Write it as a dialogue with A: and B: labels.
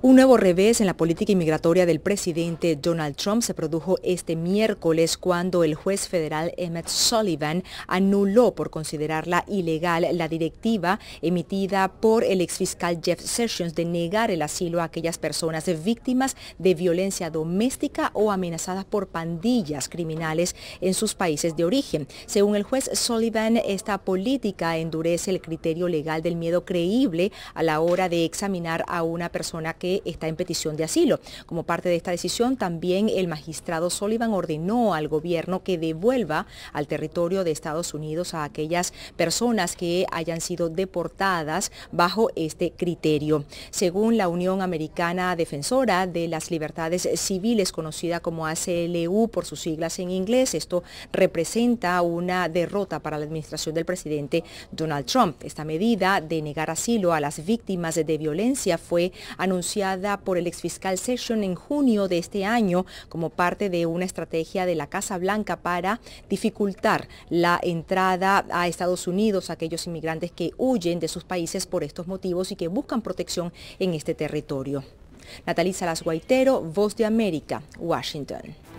A: Un nuevo revés en la política inmigratoria del presidente Donald Trump se produjo este miércoles cuando el juez federal Emmett Sullivan anuló por considerarla ilegal la directiva emitida por el exfiscal Jeff Sessions de negar el asilo a aquellas personas víctimas de violencia doméstica o amenazadas por pandillas criminales en sus países de origen. Según el juez Sullivan, esta política endurece el criterio legal del miedo creíble a la hora de examinar a una persona que está en petición de asilo. Como parte de esta decisión, también el magistrado Sullivan ordenó al gobierno que devuelva al territorio de Estados Unidos a aquellas personas que hayan sido deportadas bajo este criterio. Según la Unión Americana Defensora de las Libertades Civiles, conocida como ACLU por sus siglas en inglés, esto representa una derrota para la administración del presidente Donald Trump. Esta medida de negar asilo a las víctimas de violencia fue anunciada por el exfiscal Session en junio de este año como parte de una estrategia de la Casa Blanca para dificultar la entrada a Estados Unidos a aquellos inmigrantes que huyen de sus países por estos motivos y que buscan protección en este territorio. Natalisa Las Guaitero, Voz de América, Washington.